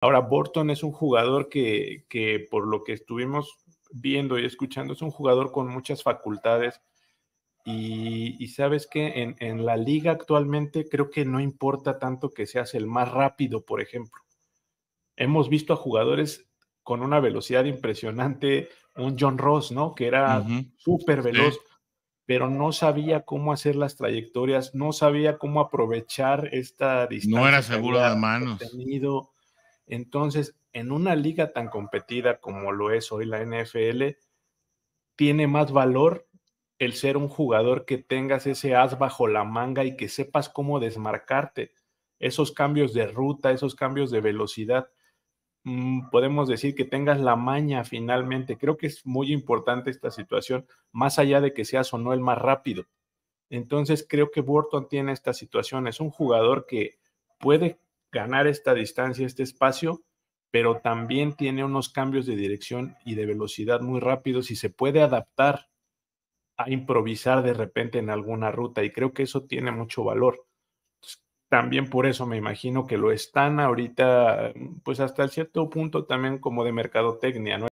Ahora, Borton es un jugador que, por lo que estuvimos viendo y escuchando, es un jugador con muchas facultades. Y, sabes que en, en, la liga actualmente creo que no importa tanto que seas el más rápido, por ejemplo. Hemos visto a jugadores con una velocidad impresionante, un John Ross, ¿no? Que era súper veloz, pero no sabía cómo hacer las trayectorias, no sabía cómo aprovechar esta distancia. No era seguro de manos. Tenido. Entonces, en una liga tan competida como lo es hoy la NFL, tiene más valor el ser un jugador que tengas ese as bajo la manga y que sepas cómo desmarcarte, esos cambios de ruta, esos cambios de velocidad. Mm, podemos decir que tengas la maña finalmente. Creo que es muy importante esta situación, más allá de que seas o no el más rápido. Entonces creo que Burton tiene esta situación. Es un jugador que puede ganar esta distancia, este espacio, pero también tiene unos cambios de dirección y de velocidad muy rápidos y se puede adaptar a improvisar de repente en alguna ruta y creo que eso tiene mucho valor. también por eso me imagino que lo están ahorita, pues hasta cierto punto también como de mercadotecnia, ¿no?